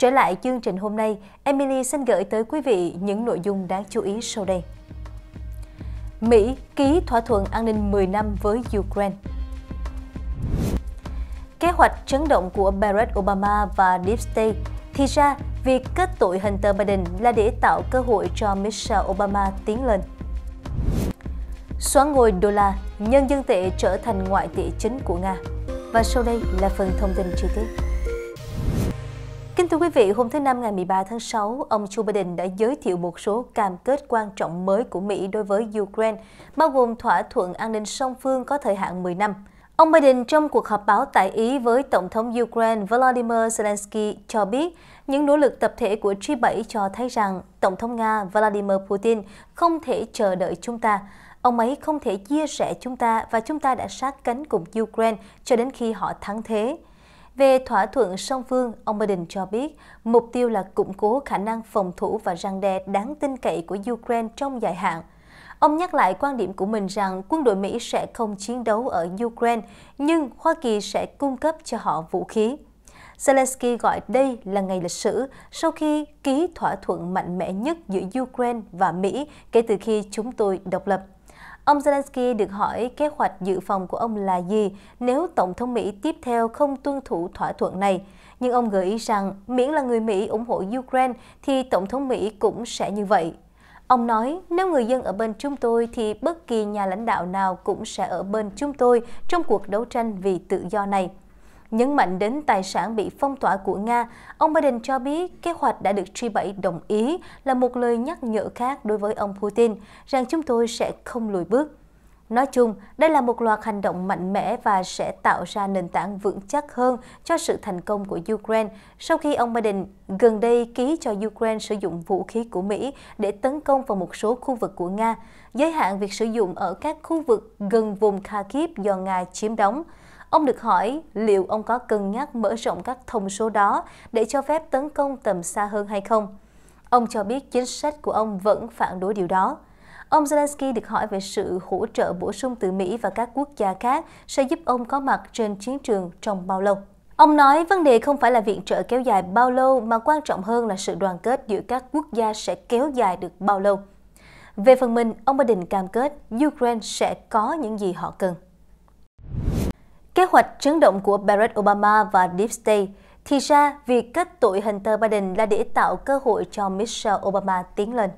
Trở lại chương trình hôm nay, Emily xin gửi tới quý vị những nội dung đáng chú ý sau đây. Mỹ ký thỏa thuận an ninh 10 năm với Ukraine Kế hoạch chấn động của Barack Obama và Deep State Thì ra, việc kết tội Hunter Biden là để tạo cơ hội cho Michelle Obama tiến lên. Xóa ngôi đô la, nhân dân tệ trở thành ngoại tệ chính của Nga. Và sau đây là phần thông tin chi tiết. Kính thưa quý vị, hôm thứ Năm ngày 13 tháng 6, ông Joe Biden đã giới thiệu một số cam kết quan trọng mới của Mỹ đối với Ukraine, bao gồm thỏa thuận an ninh song phương có thời hạn 10 năm. Ông Biden trong cuộc họp báo tại Ý với Tổng thống Ukraine Volodymyr Zelensky cho biết những nỗ lực tập thể của G7 cho thấy rằng Tổng thống Nga Vladimir Putin không thể chờ đợi chúng ta. Ông ấy không thể chia sẻ chúng ta và chúng ta đã sát cánh cùng Ukraine cho đến khi họ thắng thế. Về thỏa thuận song phương, ông Biden cho biết mục tiêu là củng cố khả năng phòng thủ và răng đe đáng tin cậy của Ukraine trong dài hạn. Ông nhắc lại quan điểm của mình rằng quân đội Mỹ sẽ không chiến đấu ở Ukraine, nhưng Hoa Kỳ sẽ cung cấp cho họ vũ khí. Zelensky gọi đây là ngày lịch sử sau khi ký thỏa thuận mạnh mẽ nhất giữa Ukraine và Mỹ kể từ khi chúng tôi độc lập. Ông Zelensky được hỏi kế hoạch dự phòng của ông là gì nếu Tổng thống Mỹ tiếp theo không tuân thủ thỏa thuận này. Nhưng ông gợi ý rằng miễn là người Mỹ ủng hộ Ukraine thì Tổng thống Mỹ cũng sẽ như vậy. Ông nói, nếu người dân ở bên chúng tôi thì bất kỳ nhà lãnh đạo nào cũng sẽ ở bên chúng tôi trong cuộc đấu tranh vì tự do này. Nhấn mạnh đến tài sản bị phong tỏa của Nga, ông Biden cho biết kế hoạch đã được G7 đồng ý là một lời nhắc nhở khác đối với ông Putin rằng chúng tôi sẽ không lùi bước. Nói chung, đây là một loạt hành động mạnh mẽ và sẽ tạo ra nền tảng vững chắc hơn cho sự thành công của Ukraine sau khi ông Biden gần đây ký cho Ukraine sử dụng vũ khí của Mỹ để tấn công vào một số khu vực của Nga, giới hạn việc sử dụng ở các khu vực gần vùng Kharkiv do Nga chiếm đóng. Ông được hỏi liệu ông có cân nhắc mở rộng các thông số đó để cho phép tấn công tầm xa hơn hay không. Ông cho biết chính sách của ông vẫn phản đối điều đó. Ông Zelensky được hỏi về sự hỗ trợ bổ sung từ Mỹ và các quốc gia khác sẽ giúp ông có mặt trên chiến trường trong bao lâu. Ông nói vấn đề không phải là viện trợ kéo dài bao lâu mà quan trọng hơn là sự đoàn kết giữa các quốc gia sẽ kéo dài được bao lâu. Về phần mình, ông Biden cam kết Ukraine sẽ có những gì họ cần. Kế hoạch chấn động của Barack Obama và Deep State thì ra việc kết tội Hunter Biden là để tạo cơ hội cho Michelle Obama tiến lên.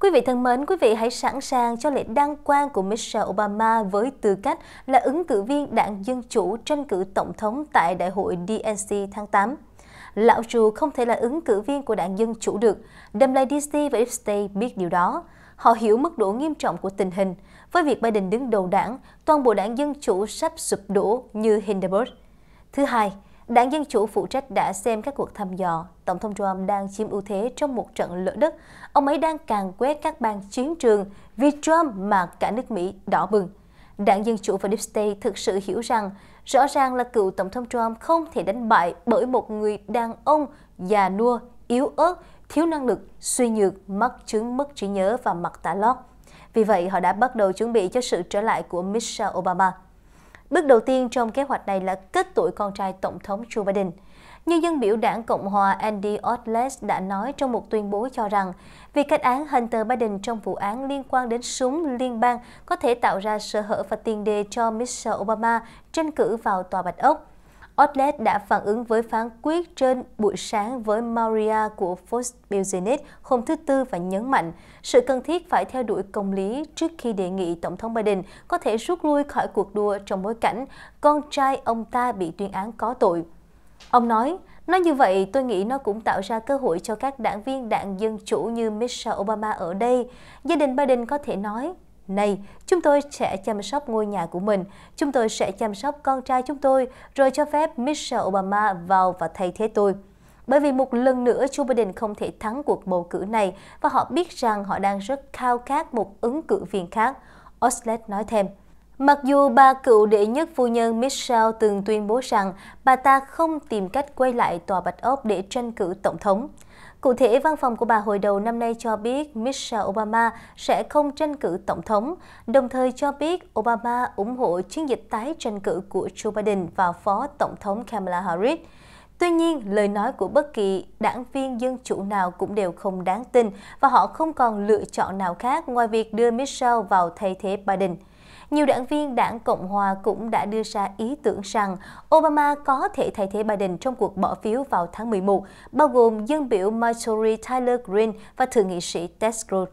Quý vị thân mến, quý vị hãy sẵn sàng cho lễ đăng quang của Michelle Obama với tư cách là ứng cử viên đảng Dân Chủ tranh cử Tổng thống tại Đại hội DNC tháng 8. Lão Trù không thể là ứng cử viên của đảng Dân Chủ được, đâm lại DC và Deep State biết điều đó. Họ hiểu mức độ nghiêm trọng của tình hình. Với việc Biden đứng đầu đảng, toàn bộ đảng Dân Chủ sắp sụp đổ như Hindenburg. Thứ hai, đảng Dân Chủ phụ trách đã xem các cuộc thăm dò. Tổng thống Trump đang chiếm ưu thế trong một trận lỡ đất. Ông ấy đang càng quét các bang chiến trường vì Trump mà cả nước Mỹ đỏ bừng. Đảng Dân Chủ và Deep State thực sự hiểu rằng rõ ràng là cựu Tổng thống Trump không thể đánh bại bởi một người đàn ông già nua, yếu ớt, thiếu năng lực, suy nhược, mất chứng mất trí nhớ và mặt tả lót. Vì vậy, họ đã bắt đầu chuẩn bị cho sự trở lại của Michelle Obama. Bước đầu tiên trong kế hoạch này là kết tội con trai Tổng thống Joe Biden. Nhân dân biểu đảng Cộng hòa Andy Odles đã nói trong một tuyên bố cho rằng việc kết án Hunter Biden trong vụ án liên quan đến súng liên bang có thể tạo ra sơ hở và tiền đề cho Michelle Obama tranh cử vào Tòa Bạch Ốc. Outlet đã phản ứng với phán quyết trên buổi sáng với Maria của Fox Business hôm thứ Tư và nhấn mạnh sự cần thiết phải theo đuổi công lý trước khi đề nghị Tổng thống Biden có thể rút lui khỏi cuộc đua trong bối cảnh con trai ông ta bị tuyên án có tội. Ông nói, Nói như vậy, tôi nghĩ nó cũng tạo ra cơ hội cho các đảng viên đảng Dân Chủ như Michelle Obama ở đây. Gia đình Biden có thể nói, Nay, chúng tôi sẽ chăm sóc ngôi nhà của mình, chúng tôi sẽ chăm sóc con trai chúng tôi, rồi cho phép Michelle Obama vào và thay thế tôi. Bởi vì một lần nữa Joe Biden không thể thắng cuộc bầu cử này và họ biết rằng họ đang rất khao khát một ứng cử viên khác. Oslet nói thêm. Mặc dù bà cựu đệ nhất phu nhân Michelle từng tuyên bố rằng bà ta không tìm cách quay lại Tòa Bạch Ốc để tranh cử tổng thống, Cụ thể, văn phòng của bà hồi đầu năm nay cho biết Michelle Obama sẽ không tranh cử tổng thống, đồng thời cho biết Obama ủng hộ chiến dịch tái tranh cử của Joe Biden và phó tổng thống Kamala Harris. Tuy nhiên, lời nói của bất kỳ đảng viên dân chủ nào cũng đều không đáng tin và họ không còn lựa chọn nào khác ngoài việc đưa Michelle vào thay thế Biden nhiều đảng viên đảng Cộng Hòa cũng đã đưa ra ý tưởng rằng Obama có thể thay thế Biden trong cuộc bỏ phiếu vào tháng 11, bao gồm dân biểu Marjorie Tyler Greene và thượng nghị sĩ Ted Cruz.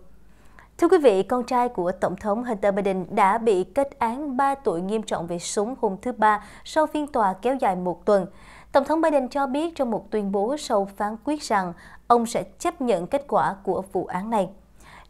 Thưa quý vị, con trai của Tổng thống Hunter Biden đã bị kết án 3 tội nghiêm trọng về súng hôm thứ Ba sau phiên tòa kéo dài một tuần. Tổng thống Biden cho biết trong một tuyên bố sau phán quyết rằng ông sẽ chấp nhận kết quả của vụ án này.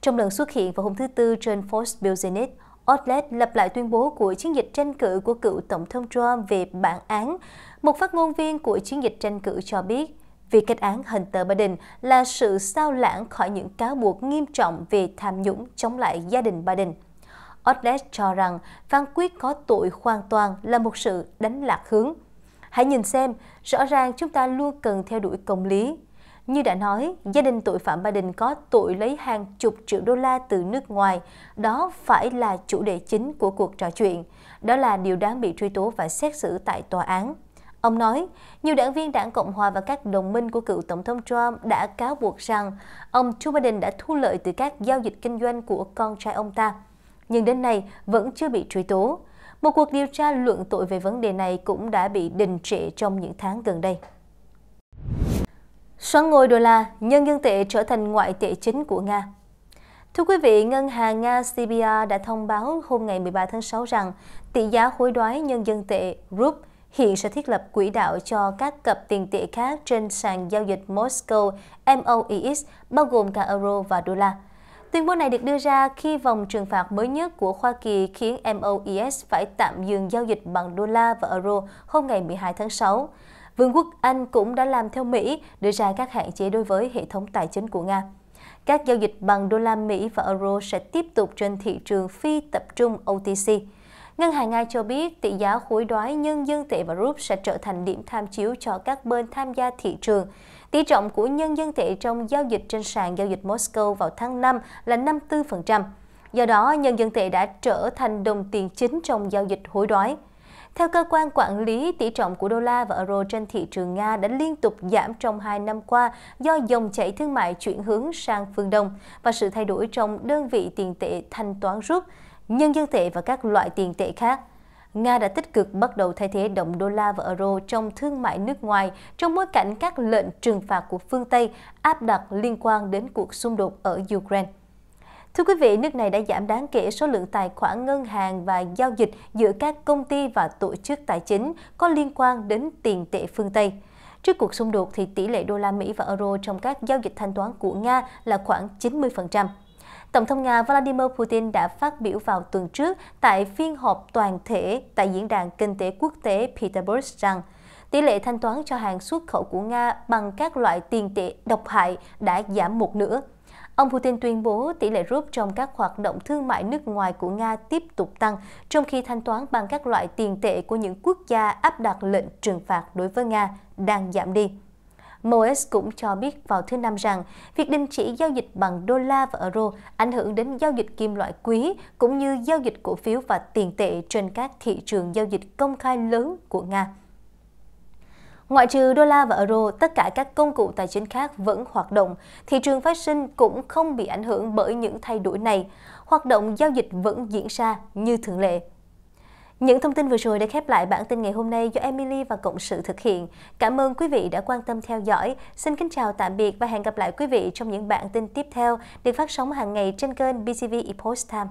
Trong lần xuất hiện vào hôm thứ Tư trên Fox Business, Outlet lập lại tuyên bố của chiến dịch tranh cử của cựu Tổng thống Trump về bản án. Một phát ngôn viên của chiến dịch tranh cử cho biết, việc kết án Hunter Biden là sự sao lãng khỏi những cáo buộc nghiêm trọng về tham nhũng chống lại gia đình Biden. Outlet cho rằng phán quyết có tội hoàn toàn là một sự đánh lạc hướng. Hãy nhìn xem, rõ ràng chúng ta luôn cần theo đuổi công lý, như đã nói, gia đình tội phạm Biden có tội lấy hàng chục triệu đô la từ nước ngoài. Đó phải là chủ đề chính của cuộc trò chuyện. Đó là điều đáng bị truy tố và xét xử tại tòa án. Ông nói, nhiều đảng viên đảng Cộng hòa và các đồng minh của cựu Tổng thống Trump đã cáo buộc rằng ông Joe Biden đã thu lợi từ các giao dịch kinh doanh của con trai ông ta. Nhưng đến nay vẫn chưa bị truy tố. Một cuộc điều tra luận tội về vấn đề này cũng đã bị đình trệ trong những tháng gần đây. Xoắn ngôi đô la, nhân dân tệ trở thành ngoại tệ chính của Nga. Thưa quý vị, Ngân hàng Nga CBR đã thông báo hôm ngày 13 tháng 6 rằng tỷ giá hối đoái nhân dân tệ RUB hiện sẽ thiết lập quỹ đạo cho các cặp tiền tệ khác trên sàn giao dịch Moscow MOEX, bao gồm cả euro và đô la. Tuyên bố này được đưa ra khi vòng trừng phạt mới nhất của Hoa Kỳ khiến MOEX phải tạm dừng giao dịch bằng đô la và euro hôm ngày 12 tháng 6. Vương quốc Anh cũng đã làm theo Mỹ, đưa ra các hạn chế đối với hệ thống tài chính của Nga. Các giao dịch bằng đô la Mỹ và euro sẽ tiếp tục trên thị trường phi tập trung OTC. Ngân hàng Nga cho biết tỷ giá hối đoái nhân dân tệ và rúp sẽ trở thành điểm tham chiếu cho các bên tham gia thị trường. Tỷ trọng của nhân dân tệ trong giao dịch trên sàn giao dịch Moscow vào tháng 5 là 54%. Do đó, nhân dân tệ đã trở thành đồng tiền chính trong giao dịch hối đoái. Theo cơ quan quản lý, tỷ trọng của đô la và euro trên thị trường Nga đã liên tục giảm trong hai năm qua do dòng chảy thương mại chuyển hướng sang phương Đông và sự thay đổi trong đơn vị tiền tệ thanh toán rút, nhân dân tệ và các loại tiền tệ khác. Nga đã tích cực bắt đầu thay thế đồng đô la và euro trong thương mại nước ngoài trong bối cảnh các lệnh trừng phạt của phương Tây áp đặt liên quan đến cuộc xung đột ở Ukraine. Thưa quý vị, nước này đã giảm đáng kể số lượng tài khoản ngân hàng và giao dịch giữa các công ty và tổ chức tài chính có liên quan đến tiền tệ phương Tây. Trước cuộc xung đột thì tỷ lệ đô la Mỹ và euro trong các giao dịch thanh toán của Nga là khoảng 90%. Tổng thống Nga Vladimir Putin đã phát biểu vào tuần trước tại phiên họp toàn thể tại Diễn đàn Kinh tế Quốc tế Petersburg rằng tỷ lệ thanh toán cho hàng xuất khẩu của Nga bằng các loại tiền tệ độc hại đã giảm một nửa. Ông Putin tuyên bố tỷ lệ rút trong các hoạt động thương mại nước ngoài của Nga tiếp tục tăng, trong khi thanh toán bằng các loại tiền tệ của những quốc gia áp đặt lệnh trừng phạt đối với Nga đang giảm đi. Mos cũng cho biết vào thứ Năm rằng việc đình chỉ giao dịch bằng đô la và euro ảnh hưởng đến giao dịch kim loại quý cũng như giao dịch cổ phiếu và tiền tệ trên các thị trường giao dịch công khai lớn của Nga. Ngoại trừ đô la và euro, tất cả các công cụ tài chính khác vẫn hoạt động. Thị trường phát sinh cũng không bị ảnh hưởng bởi những thay đổi này. Hoạt động giao dịch vẫn diễn ra như thường lệ. Những thông tin vừa rồi đã khép lại bản tin ngày hôm nay do Emily và Cộng sự thực hiện. Cảm ơn quý vị đã quan tâm theo dõi. Xin kính chào tạm biệt và hẹn gặp lại quý vị trong những bản tin tiếp theo được phát sóng hàng ngày trên kênh bcv Epost Time.